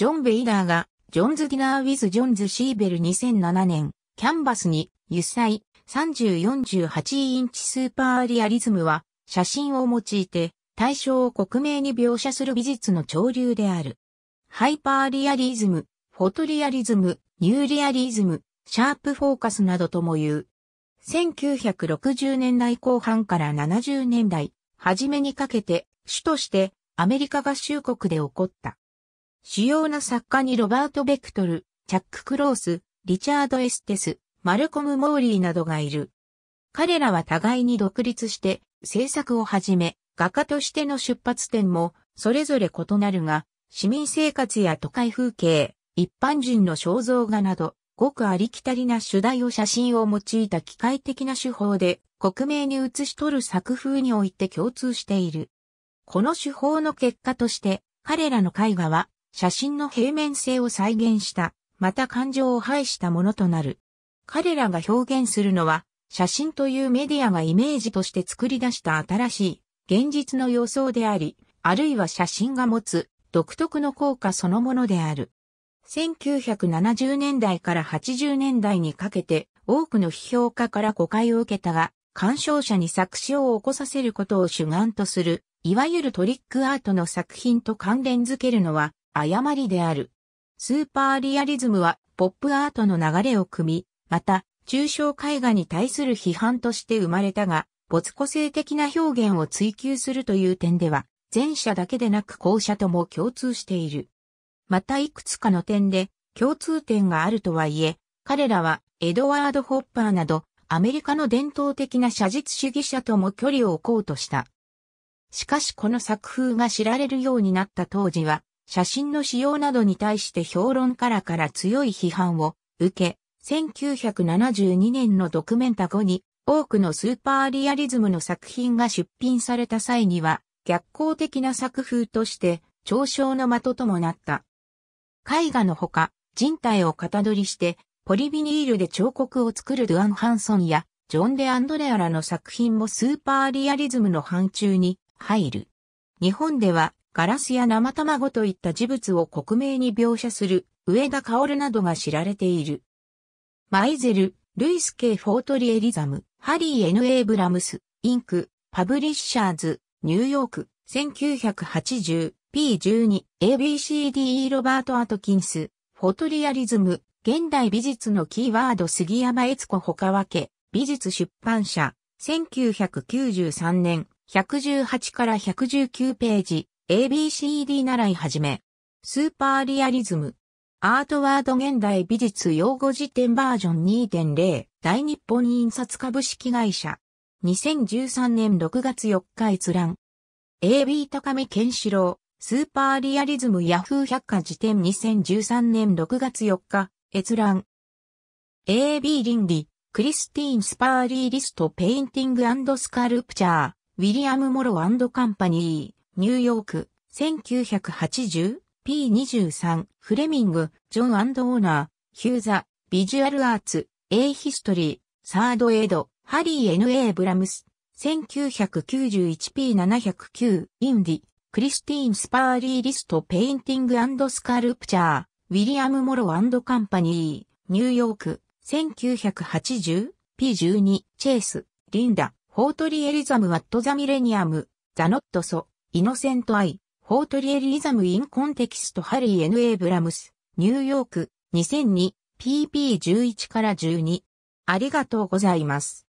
ジョン・ベイダーが、ジョンズ・ディナー・ウィズ・ジョンズ・シーベル2007年、キャンバスに、油彩、3048インチスーパーリアリズムは、写真を用いて、対象を克明に描写する美術の潮流である。ハイパーリアリズム、フォトリアリズム、ニューリアリズム、シャープフォーカスなどとも言う。1960年代後半から70年代、初めにかけて、主としてアメリカ合衆国で起こった。主要な作家にロバート・ベクトル、チャック・クロース、リチャード・エステス、マルコム・モーリーなどがいる。彼らは互いに独立して制作を始め、画家としての出発点もそれぞれ異なるが、市民生活や都会風景、一般人の肖像画など、ごくありきたりな主題を写真を用いた機械的な手法で、克明に写し取る作風において共通している。この手法の結果として、彼らの絵画は写真の平面性を再現した、また感情を排したものとなる。彼らが表現するのは、写真というメディアがイメージとして作り出した新しい、現実の様相であり、あるいは写真が持つ、独特の効果そのものである。1970年代から80年代にかけて、多くの批評家から誤解を受けたが、鑑賞者に作詞を起こさせることを主眼とする、いわゆるトリックアートの作品と関連づけるのは、誤りである。スーパーリアリズムはポップアートの流れを組み、また、抽象絵画に対する批判として生まれたが、没個性的な表現を追求するという点では、前者だけでなく後者とも共通している。またいくつかの点で共通点があるとはいえ、彼らはエドワード・ホッパーなどアメリカの伝統的な写実主義者とも距離を置こうとした。しかしこの作風が知られるようになった当時は、写真の使用などに対して評論からから強い批判を受け、1972年のドクメンタ後に多くのスーパーリアリズムの作品が出品された際には逆行的な作風として嘲笑の的ともなった。絵画のほか人体を型取りしてポリビニールで彫刻を作るドゥアン・ハンソンやジョン・デ・アンドレアらの作品もスーパーリアリズムの範疇に入る。日本ではガラスや生卵といった事物を克明に描写する上田薫などが知られている。マイゼル、ルイス・ケイ・フォートリエリザム、ハリー・ N・ エイブラムス、インク、パブリッシャーズ、ニューヨーク、1980、P12、ABCDE ロバート・アトキンス、フォトリアリズム、現代美術のキーワード杉山悦子他分け、美術出版社、1993年、118から119ページ、ABCD 習いはじめ、スーパーリアリズム、アートワード現代美術用語辞典バージョン2.0、大日本印刷株式会社、2013年6月4日閲覧。AB 高見健志郎、スーパーリアリズムヤフー百科辞典2013年6月4日、閲覧。AB 倫理、クリスティーン・スパーリーリスト・ペインティングスカルプチャー、ウィリアム・モロアンド・カンパニー。ニューヨーク、1980、P23、フレミング、ジョンオーナー、ヒューザ、ビジュアルアーツ、A ヒストリー、サードエイド、ハリー N.A. ブラムス、1991P709、インディ、クリスティーン・スパーリーリスト・ペインティングスカルプチャー、ウィリアム・モロド・カンパニー、ニューヨーク、1980、P12、チェイス、リンダ、ホートリ・ー・エリザム・ワット・ザ・ミレニアム、ザ・ノット・ソ、イノセント・アイ、フォートリエリザム・イン・コンテキスト・ハリー・ N・ A・ ブラムス、ニューヨーク、2002、pp11 から12。ありがとうございます。